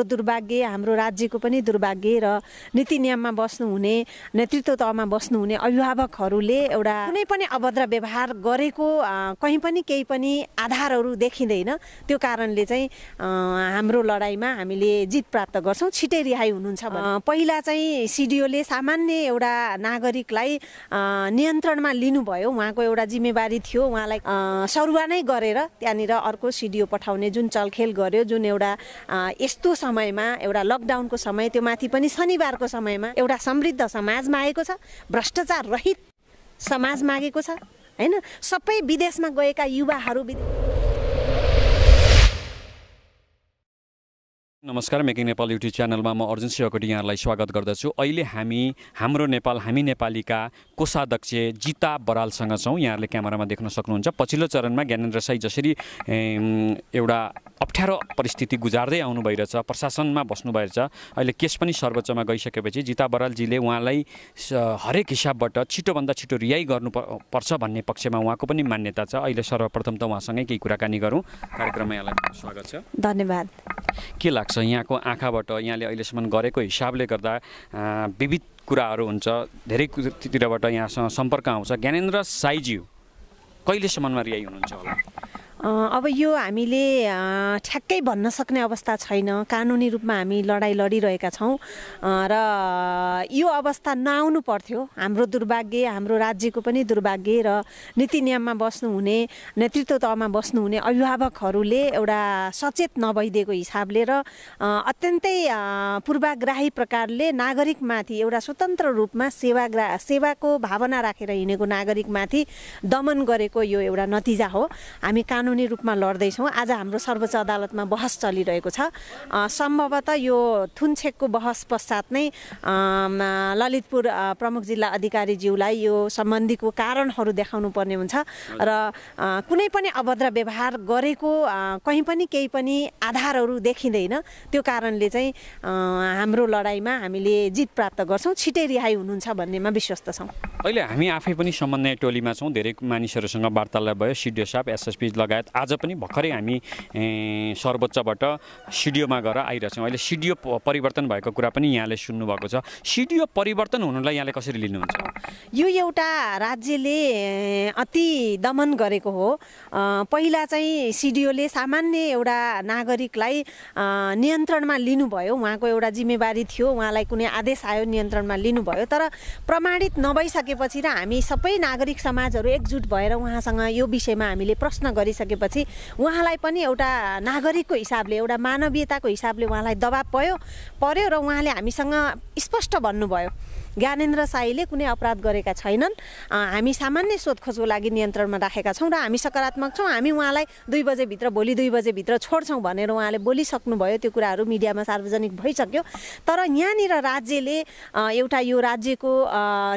हाम्रो दुर्भाग्य हाम्रो राज्यको पनि दुर्भाग्य र नीति नियममा बस्नुहुने नेतृत्व तहमा बस्नुहुने अभिभावकहरूले एउटा कुनै पनि अभद्र व्यवहार गरेको कहीँ पनि केही पनि आधारहरू देखिँदैन त्यो कारणले चाहिँ हाम्रो लडाइँमा हामीले जित प्राप्त गर्छौँ छिटै रिहाई हुनुहुन्छ पहिला चाहिँ सिडिओले सामान्य एउटा नागरिकलाई नियन्त्रणमा लिनुभयो उहाँको एउटा जिम्मेवारी थियो उहाँलाई सरुवा नै गरेर त्यहाँनिर अर्को सिडिओ पठाउने जुन चलखेल गर्यो जुन एउटा यस्तो समयमा एउटा लकडाउनको समय त्यो माथि पनि शनिबारको समयमा एउटा समृद्ध समाज मागेको छ भ्रष्टाचार रहित समाज मागेको छ होइन सबै विदेशमा गएका युवाहरू विदेश नमस्कार मेकिङ नेपाल युट्युब च्यानलमा म अर्जुन सिंहकोटी यहाँलाई स्वागत गर्दछु अहिले हामी हाम्रो नेपाल हामी नेपालीका कोषाध्यक्ष जिता बरालसँग छौँ यहाँहरूले क्यामेरामा देख्न सक्नुहुन्छ पछिल्लो चरणमा ज्ञानेन्द्र साई जसरी एउटा अप्ठ्यारो परिस्थिति गुजार्दै आउनु भइरहेछ प्रशासनमा बस्नु भइरहेछ अहिले केस पनि सर्वोच्चमा गइसकेपछि जिता बरालजीले उहाँलाई हरेक हिसाबबाट छिटोभन्दा छिटो रिहाई गर्नु पर्छ भन्ने पक्षमा उहाँको पनि मान्यता छ अहिले सर्वप्रथम त उहाँसँगै केही कुराकानी गरौँ कार्यक्रममा यहाँलाई स्वागत छ धन्यवाद के लाग्छ लाग्छ यहाँको आँखाबाट यहाँले अहिलेसम्म गरेको हिसाबले गर्दा विविध कुराहरू हुन्छ धेरैतिरबाट यहाँसँग सम्पर्क आउँछ ज्ञानेन्द्र साईज्यू कहिलेसम्ममा रिहाई हुनुहुन्छ होला अब यो हामीले ठ्याक्कै भन्न सक्ने अवस्था छैन कानुनी रूपमा हामी लडाइँ लडिरहेका छौँ र यो अवस्था नआउनु पर्थ्यो हाम्रो दुर्भाग्य हाम्रो राज्यको पनि दुर्भाग्य र नीति नियममा बस्नुहुने नेतृत्व तहमा बस्नुहुने अभिभावकहरूले एउटा सचेत नभइदिएको हिसाबले र अत्यन्तै पूर्वाग्राही प्रकारले नागरिकमाथि एउटा स्वतन्त्र रूपमा सेवाग्रा सेवाको भावना राखेर हिँडेको नागरिकमाथि दमन गरेको यो एउटा नतिजा हो हामी कानुन कानुनी रूपमा लड्दैछौँ आज हाम्रो सर्वोच्च अदालतमा बहस चलिरहेको छ सम्भवतः यो थुनछेकको बहस पश्चात नै ललितपुर प्रमुख जिल्ला अधिकारीज्यूलाई यो सम्बन्धीको कारणहरू देखाउनु पर्ने हुन्छ र कुनै पनि अभद्र व्यवहार गरेको कहीँ पनि केही पनि आधारहरू देखिँदैन त्यो कारणले चाहिँ हाम्रो लडाइँमा हामीले जित प्राप्त गर्छौँ छिटै रिहाई हुनुहुन्छ भन्नेमा विश्वस्त छौँ अहिले हामी आफै पनि समन्वय टोलीमा छौँ धेरै मानिसहरूसँग वार्तालाप भयो सिडिओ साहब एसएसपी लगायत लगायत आज पनि भर्खरै हामी सर्वोच्चबाट सिडिओमा गएर आइरहेछौँ अहिले सिडिओ परिवर्तन भएको कुरा पनि यहाँले सुन्नुभएको छ सिडिओ परिवर्तन हुनुलाई यहाँले कसरी लिनुहुन्छ यो एउटा राज्यले अति दमन गरेको हो पहिला चाहिँ सिडिओले सामान्य एउटा नागरिकलाई नियन्त्रणमा लिनुभयो उहाँको एउटा जिम्मेवारी थियो उहाँलाई कुनै आदेश आयो नियन्त्रणमा लिनुभयो तर प्रमाणित नभइसकेपछि र हामी सबै नागरिक समाजहरू एकजुट भएर उहाँसँग यो विषयमा हामीले प्रश्न गरिसके सकेपछि उहाँलाई पनि एउटा नागरिकको हिसाबले एउटा मानवीयताको हिसाबले उहाँलाई दबाब पयो पर्यो र उहाँले हामीसँग स्पष्ट भन्नुभयो ज्ञानेन्द्र साईले कुनै अपराध गरेका छैनन् हामी सामान्य सोधखोजको लागि नियन्त्रणमा राखेका छौँ र हामी सकारात्मक छौँ हामी उहाँलाई दुई बजेभित्र भोलि दुई बजेभित्र छोड्छौँ भनेर उहाँले बोलिसक्नुभयो त्यो कुराहरू मिडियामा सार्वजनिक भइसक्यो तर यहाँनिर राज्यले एउटा यो राज्यको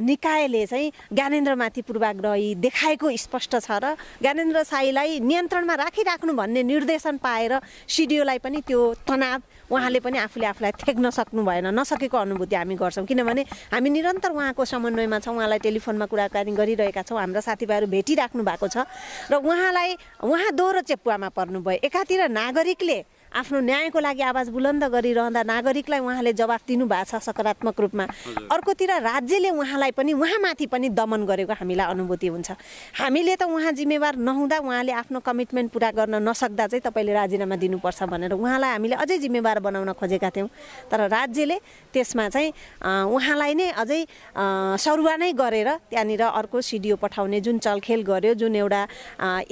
निकायले चाहिँ ज्ञानेन्द्रमाथि पूर्वाग्रही देखाएको स्पष्ट छ र ज्ञानेन्द्र साईलाई नियन्त्रण नियन्त्रणमा राखिराख्नु भन्ने निर्देशन पाएर सिडिओलाई पनि त्यो तनाव उहाँले पनि आफूले आफूलाई थ्याक्न सक्नु भएन नसकेको अनुभूति हामी गर्छौँ किनभने हामी निरन्तर उहाँको समन्वयमा छौँ उहाँलाई टेलिफोनमा कुराकानी गरिरहेका छौँ हाम्रा साथीभाइहरू भेटिराख्नु भएको छ र उहाँलाई उहाँ दोहोरो चेपुवामा पर्नुभयो एकातिर नागरिकले आफ्नो न्यायको लागि आवाज बुलन्द गरिरहँदा नागरिकलाई उहाँले जवाब दिनुभएको छ सकारात्मक रूपमा अर्कोतिर राज्यले उहाँलाई पनि उहाँमाथि पनि दमन गरेको हामीलाई अनुभूति हुन्छ हामीले त उहाँ जिम्मेवार नहुँदा उहाँले आफ्नो कमिटमेन्ट पुरा गर्न नसक्दा चाहिँ तपाईँले राजीनामा दिनुपर्छ भनेर उहाँलाई हामीले अझै जिम्मेवार बनाउन खोजेका थियौँ तर राज्यले त्यसमा चाहिँ उहाँलाई नै अझै सरुवा नै गरेर त्यहाँनिर अर्को सिडिओ पठाउने जुन चलखेल गर्यो जुन एउटा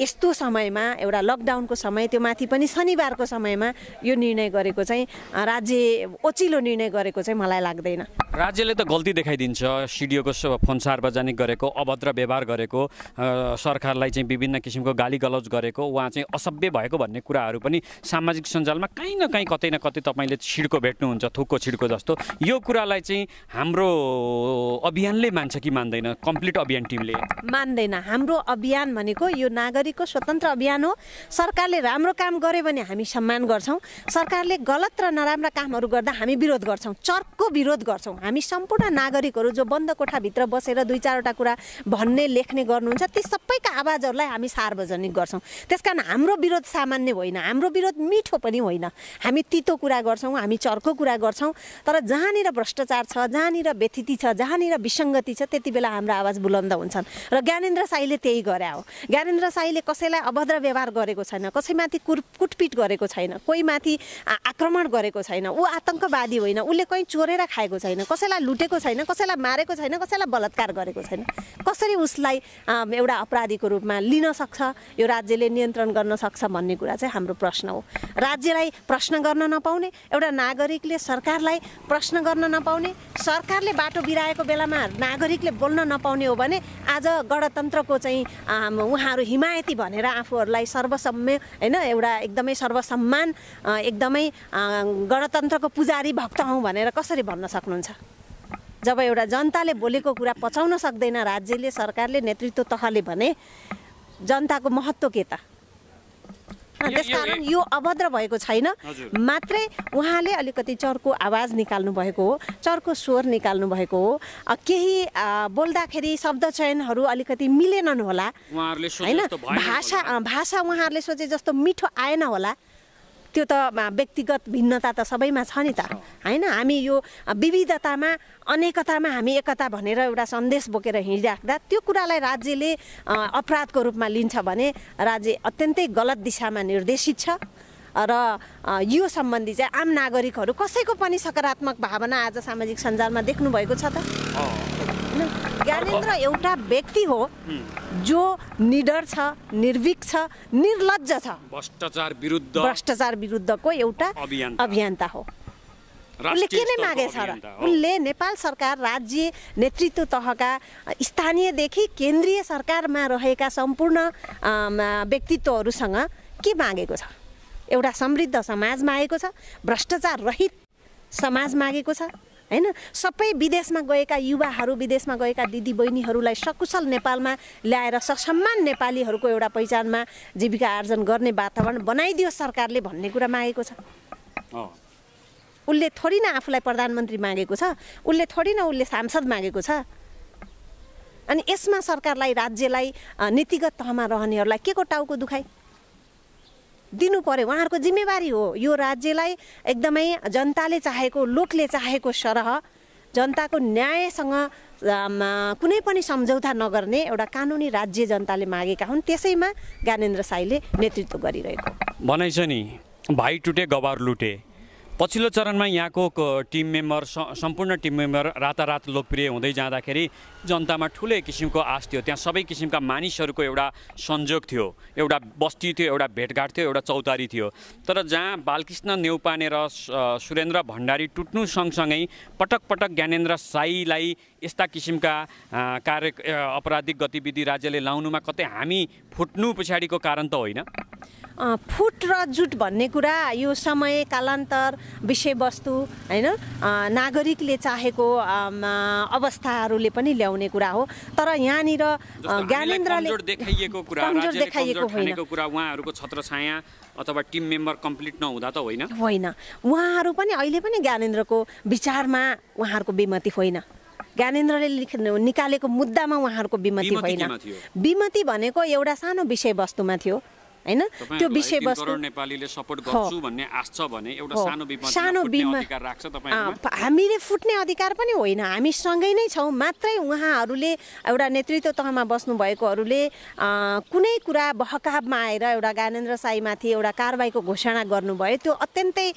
यस्तो समयमा एउटा लकडाउनको समय त्यो माथि पनि शनिबारको समयमा यो निर्णय गरेको चाहिँ राज्य ओचिलो निर्णय गरेको चाहिँ मलाई लाग्दैन राज्यले त गल्ती देखाइदिन्छ सिडिओको फोन सार्वजनिक गरेको अभद्र व्यवहार गरेको सरकारलाई चाहिँ विभिन्न किसिमको गाली गलौज गरेको उहाँ चाहिँ असभ्य भएको भन्ने कुराहरू पनि सामाजिक सञ्जालमा काहीँ न काहीँ कतै न कतै तपाईँले छिड्को भेट्नुहुन्छ थुक्को छिड्को जस्तो यो कुरालाई चाहिँ हाम्रो अभियानले मान्छ कि मान्दैन कम्प्लिट अभियान टिमले मान्दैन हाम्रो अभियान भनेको यो नागरिकको स्वतन्त्र अभियान हो सरकारले राम्रो काम गर्यो भने हामी सम्मान गर्छौँ गर्छौँ सरकारले गलत र नराम्रा कामहरू गर्दा हामी विरोध गर्छौँ चर्को विरोध गर्छौँ हामी सम्पूर्ण नागरिकहरू जो बन्द कोठाभित्र बसेर दुई चारवटा कुरा भन्ने लेख्ने गर्नुहुन्छ ती सबैका आवाजहरूलाई हामी सार्वजनिक गर्छौँ त्यस हाम्रो विरोध सामान्य होइन हाम्रो विरोध मिठो पनि होइन हामी तितो कुरा गर्छौँ हामी चर्को कुरा गर्छौँ तर जहाँनिर भ्रष्टाचार छ जहाँनिर व्यथिति छ जहाँनिर विसङ्गति छ त्यति बेला हाम्रो आवाज बुलन्द हुन्छन् र ज्ञानेन्द्र साईले त्यही गरे हो ज्ञानेन्द्र साईले कसैलाई अभद्र व्यवहार गरेको छैन कसैमाथि कुर कुटपिट गरेको छैन कोही माथि आक्रमण गरेको छैन ऊ आतङ्कवादी होइन उसले कहीँ चोरेर खाएको छैन कसैलाई लुटेको छैन कसैलाई मारेको छैन कसैलाई बलात्कार गरेको छैन कसरी उसलाई एउटा अपराधीको रूपमा लिन सक्छ यो राज्यले नियन्त्रण गर्न सक्छ भन्ने कुरा चाहिँ हाम्रो प्रश्न हो राज्यलाई प्रश्न गर्न नपाउने एउटा नागरिकले सरकारलाई प्रश्न गर्न नपाउने सरकारले बाटो बिराएको बेलामा नागरिकले बोल्न नपाउने हो भने आज गणतन्त्रको चाहिँ उहाँहरू हिमायती भनेर आफूहरूलाई सर्वसम्म होइन एउटा एकदमै सर्वसम्मान एकदमै गणतन्त्रको पुजारी भक्त हौँ भनेर कसरी भन्न सक्नुहुन्छ जब एउटा जनताले बोलेको कुरा पचाउन सक्दैन राज्यले सरकारले नेतृत्व तहले भने जनताको महत्त्व के त त्यसकारण यो अभद्र भएको छैन मात्रै उहाँले अलिकति चर्को आवाज निकाल्नु भएको हो चर्को स्वर निकाल्नु भएको हो केही बोल्दाखेरि शब्द चयनहरू अलिकति मिलेनन् होला होइन भाषा भाषा उहाँहरूले सोचे जस्तो मिठो आएन होला त्यो त व्यक्तिगत भिन्नता त सबैमा छ नि त होइन हामी यो विविधतामा अनेकतामा हामी एकता भनेर एउटा सन्देश बोकेर हिँडिराख्दा त्यो कुरालाई राज्यले अपराधको रूपमा लिन्छ भने राज्य अत्यन्तै गलत दिशामा निर्देशित छ र यो सम्बन्धी चाहिँ आम नागरिकहरू कसैको पनि सकारात्मक भावना आज सामाजिक सञ्जालमा देख्नुभएको छ त ज्ञानेन्द्र एउटा व्यक्ति हो जो निडर छ निर्भीक छ निर्लज छ भ्रष्टाचार विरुद्ध भ्रष्टाचार विरुद्धको एउटा अभियन्ता हो उसले के नै छ र उनले नेपाल सरकार राज्य नेतृत्व तहका स्थानीयदेखि केन्द्रीय सरकारमा रहेका सम्पूर्ण व्यक्तित्वहरूसँग के मागेको छ एउटा समृद्ध समाज मागेको छ भ्रष्टाचार रहित समाज मागेको छ होइन सबै विदेशमा गएका युवाहरू विदेशमा गएका दिदीबहिनीहरूलाई सकुशल नेपालमा ल्याएर ससम्मान नेपालीहरूको एउटा पहिचानमा जीविका आर्जन गर्ने वातावरण बनाइदियो सरकारले भन्ने कुरा मागेको छ उसले थोरै न आफूलाई प्रधानमन्त्री मागेको छ उसले थोरै न उसले सांसद मागेको छ अनि यसमा सरकारलाई राज्यलाई नीतिगत तहमा रहनेहरूलाई के को टाउको दुखाइ दिनु पर्यो उहाँहरूको जिम्मेवारी हो यो राज्यलाई एकदमै जनताले चाहेको लोकले चाहेको सरह जनताको न्यायसँग कुनै पनि सम्झौता नगर्ने एउटा कानुनी राज्य जनताले मागेका हुन् त्यसैमा ज्ञानेन्द्र साईले नेतृत्व गरिरहेको भनाइ छ नि भाइ टुटे गबार लुटे पछिल्लो चरणमा यहाँको टिम मेम्बर सम्पूर्ण टिम मेम्बर रातारात लोकप्रिय हुँदै जाँदाखेरि जनतामा ठुलै किसिमको आश थियो त्यहाँ सबै किसिमका मानिसहरूको एउटा संयोग थियो एउटा बस्ती थियो एउटा भेटघाट थियो एउटा चौतारी थियो तर जहाँ बालकृष्ण नेउपाने र सुरेन्द्र भण्डारी टुट्नु सँगसँगै पटक पटक ज्ञानेन्द्र साईलाई यस्ता किसिमका कार्य अपराधिक गतिविधि राज्यले लाउनुमा कतै हामी फुट्नु पछाडिको कारण त होइन फुट र जुट भन्ने कुरा यो समय कालान्तर विषयवस्तु होइन नागरिकले चाहेको अवस्थाहरूले पनि ल्याउने कुरा हो तर यहाँनिर ज्ञानेन्द्रले देखाइएको कुरा देखाइएको होइन कुरा उहाँहरूको छत्रछाया अथवा टिम मेम्बर कम्प्लिट नहुँदा त होइन होइन उहाँहरू पनि अहिले पनि ज्ञानेन्द्रको विचारमा उहाँहरूको बेमती होइन ज्ञानेन्द्रले निकालेको मुद्दामा उहाँहरूको विमति होइन विमति भनेको एउटा सानो विषयवस्तुमा थियो होइन त्यो विषयवस्तु सानो बिमा हामीले फुट्ने अधिकार पनि होइन हामी सँगै नै छौँ मात्रै उहाँहरूले एउटा नेतृत्व तहमा बस्नुभएकोहरूले कुनै कुरा बहकाबमा आएर एउटा ज्ञानेन्द्र साईमाथि एउटा कारवाहीको घोषणा गर्नुभयो त्यो अत्यन्तै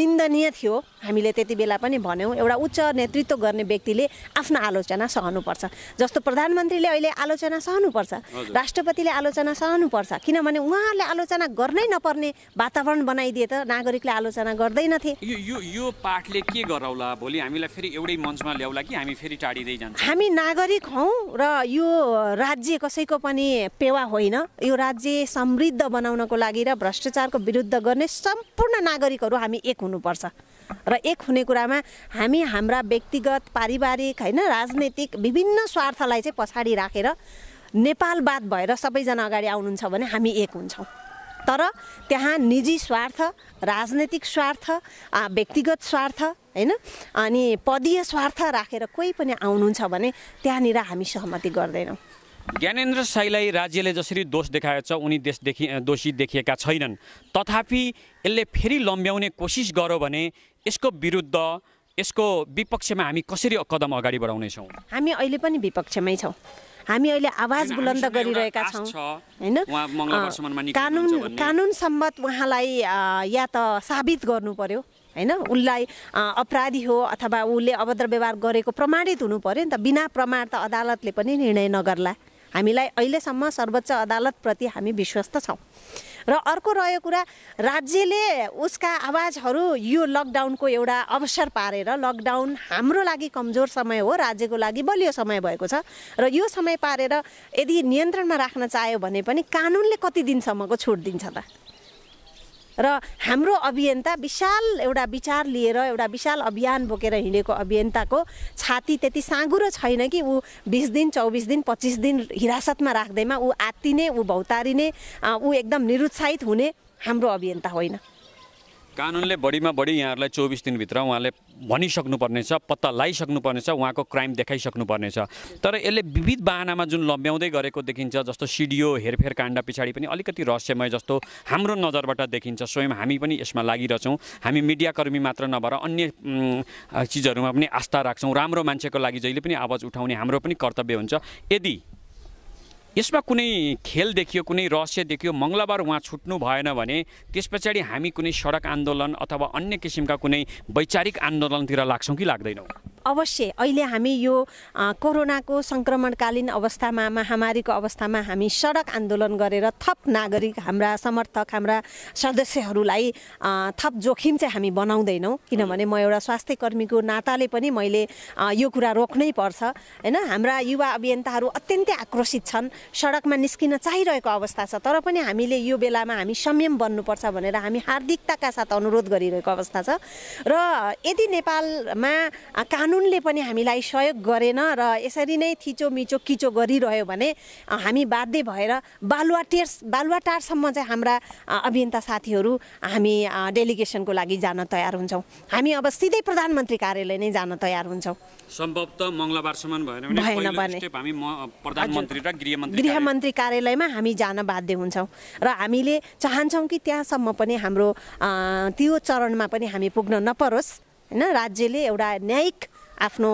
निन्दनीय थियो हामीले त्यति बेला पनि भन्यौँ एउटा उच्च नेतृत्व गर्ने व्यक्तिले आफ्नो आलोचना सहनुपर्छ जस्तो प्रधानमन्त्रीले अहिले आलोचना सहनुपर्छ राष्ट्रपतिले आलोचना सहनुपर्छ किनभने उहाँहरूले आलोचना गर्नै नपर्ने वातावरण बनाइदिए त नागरिकले आलोचना गर्दैनथे यो यो यो पाठले के गराउला भोलि हामीलाई फेरि एउटै मञ्चमा ल्याउला कि हामी फेरि टाढिँदै जान्छौँ हामी नागरिक हौ र यो राज्य कसैको पनि पेवा होइन यो राज्य समृद्ध बनाउनको लागि र भ्रष्टाचारको विरुद्ध गर्ने सम्पूर्ण नागरिकहरू हामी एक हुनुपर्छ र एक हुने कुरामा हामी हाम्रा व्यक्तिगत पारिवारिक होइन राजनैतिक विभिन्न स्वार्थलाई चाहिँ पछाडि राखेर नेपालवाद भएर सबैजना अगाडि आउनुहुन्छ भने हामी एक हुन्छौँ तर त्यहाँ निजी स्वार्थ राजनैतिक स्वार्थ व्यक्तिगत स्वार्थ होइन अनि पदीय स्वार्थ राखेर कोही पनि आउनुहुन्छ भने त्यहाँनिर हामी सहमति गर्दैनौँ ज्ञानेन्द्र साईलाई राज्यले जसरी दोष देखाएको छ उनी देश देखि दोषी देखिएका छैनन् तथापि यसले फेरि लम्ब्याउने कोसिस गर्यो भने यसको विरुद्ध यसको विपक्षमा हामी कसरी कदम अगाडि बढाउनेछौँ हामी अहिले पनि विपक्षमै छौँ हामी अहिले आवाज बुलन्द गरिरहेका छौँ होइन कानुन कानुन सम्मत उहाँलाई या त साबित गर्नु पर्यो होइन उसलाई अपराधी हो अथवा उसले अभद्र व्यवहार गरेको प्रमाणित हुनु पर्यो नि त बिना प्रमाण त अदालतले पनि निर्णय नगर्ला हामीलाई अहिलेसम्म सर्वोच्च अदालतप्रति हामी विश्वस्त छौँ र अर्को रह्यो कुरा राज्यले उसका आवाजहरू यो लकडाउनको एउटा अवसर पारेर लकडाउन हाम्रो लागि कमजोर समय हो राज्यको लागि बलियो समय भएको छ र यो समय पारेर यदि नियन्त्रणमा राख्न चाह्यो भने पनि कानुनले कति दिनसम्मको छुट दिन्छ त र हाम्रो अभियन्ता विशाल एउटा विचार लिएर एउटा विशाल अभियान बोकेर हिँडेको अभियन्ताको छाती त्यति साँगुरो छैन कि ऊ बिस दिन चौबिस दिन पच्चिस दिन हिरासतमा राख्दैमा ऊ आत्तिने ऊ भौतारिने ऊ एकदम निरुत्साहित हुने हाम्रो अभियन्ता होइन कानुनले बढीमा बढी यहाँहरूलाई चौबिस दिनभित्र उहाँले भनिसक्नुपर्नेछ पत्ता लगाइसक्नुपर्नेछ उहाँको क्राइम देखाइसक्नुपर्नेछ तर यसले विविध बाहनामा जुन लम्ब्याउँदै गरेको देखिन्छ जस्तो सिडिओ हेरफेर काण्ड पछाडि पनि अलिकति रहस्यमय जस्तो हाम्रो नजरबाट देखिन्छ स्वयं हामी पनि यसमा लागिरहेछौँ हामी मिडियाकर्मी मात्र नभएर अन्य चिजहरूमा पनि आस्था राख्छौँ राम्रो मान्छेको लागि जहिले पनि आवाज उठाउने हाम्रो पनि कर्तव्य हुन्छ यदि यसमा कुनै खेल देखियो कुनै रहस्य देखियो मङ्गलबार उहाँ छुट्नु भएन भने त्यस पछाडि हामी कुनै सडक आन्दोलन अथवा अन्य किसिमका कुनै वैचारिक आन्दोलनतिर लाग्छौँ कि लाग्दैनौँ अवश्य अहिले हामी यो कोरोनाको सङ्क्रमणकालीन अवस्थामा महामारीको अवस्थामा हामी सडक आन्दोलन गरेर थप नागरिक हाम्रा समर्थक हाम्रा सदस्यहरूलाई थप जोखिम चाहिँ हामी बनाउँदैनौँ किनभने म एउटा स्वास्थ्य कर्मीको नाताले पनि मैले यो कुरा रोक्नै पर्छ होइन हाम्रा युवा अभियन्ताहरू अत्यन्तै आक्रोशित छन् सडकमा निस्किन चाहिरहेको अवस्था छ तर पनि हामीले यो बेलामा हामी संयम बन्नुपर्छ भनेर हामी हार्दिकताका साथ अनुरोध गरिरहेको अवस्था छ र यदि नेपालमा कानुन कानुनले पनि हामीलाई सहयोग गरेन र यसरी नै थिचो मिचो किचो गरिरह्यो भने हामी बाध्य भएर बालुवाटेर बालुवाटारसम्म चाहिँ हाम्रा अभियन्ता साथीहरू हामी डेलिगेसनको लागि जान तयार हुन्छौँ हामी अब सिधै प्रधानमन्त्री कार्यालय नै जान तयार हुन्छौँ सम्भवतः मङ्गलबारसम्म भएन भने प्रधानमन्त्री र गृहमन्त्री कार्यालयमा हामी जान बाध्य हुन्छौँ र हामीले चाहन्छौँ कि त्यहाँसम्म पनि हाम्रो त्यो चरणमा पनि हामी पुग्न नपरोस् होइन राज्यले एउटा न्यायिक आफ्नो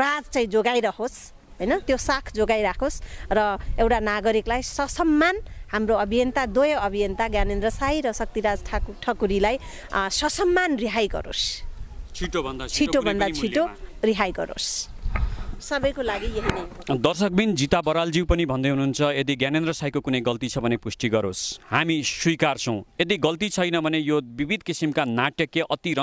राज चाहिँ जोगाइरहोस् होइन त्यो साख जोगाइराखोस् र एउटा नागरिकलाई ससम्मान हाम्रो अभियन्ता द्वय अभियन्ता ज्ञानेन्द्र साई र शक्तिराज ठाकुर ठकुरीलाई ससम्मान रिहाई गरोस् छिटोभन्दा छिटोभन्दा छिटो रिहाई गरोस् सबैको लागि यही नै हो दर्शकबिन जिता बरालज्यू पनि भन्दै हुनुहुन्छ यदि ज्ञानेन्द्र साईको कुनै गल्ती छ भने पुष्टि गरोस् हामी स्वीकार्छौँ यदि गल्ती छैन भने यो विविध किसिमका नाटकीय अति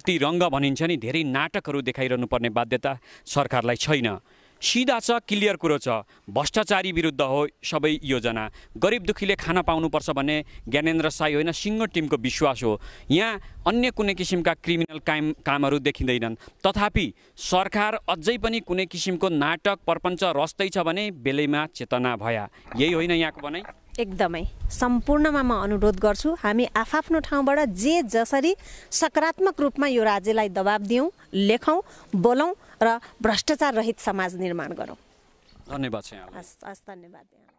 अतिरङ्ग भनिन्छ नि धेरै नाटकहरू देखाइरहनु पर्ने बाध्यता सरकारलाई छैन सिधा छ क्लियर कुरो छ भ्रष्टाचारी विरुद्ध हो सबै योजना गरिब दुखीले खाना पाउनुपर्छ भन्ने ज्ञानेन्द्र साई होइन सिङ्गो टिमको विश्वास हो यहाँ अन्य कुनै किसिमका क्रिमिनल काम कामहरू देखिँदैनन् तथापि सरकार अझै पनि कुनै किसिमको नाटक प्रपञ्च रस्दैछ छ भने बेलैमा चेतना भया यही होइन यहाँको भनाइ एकदमै सम्पूर्णमा म अनुरोध गर्छु हामी आफआफ्नो ठाउँबाट जे जसरी सकारात्मक रूपमा यो राज्यलाई दबाब दिउँ लेखौँ बोलौँ र भ्रष्टाचार रहित समाज निर्माण गरौँ धन्यवाद हस् हस् धन्यवाद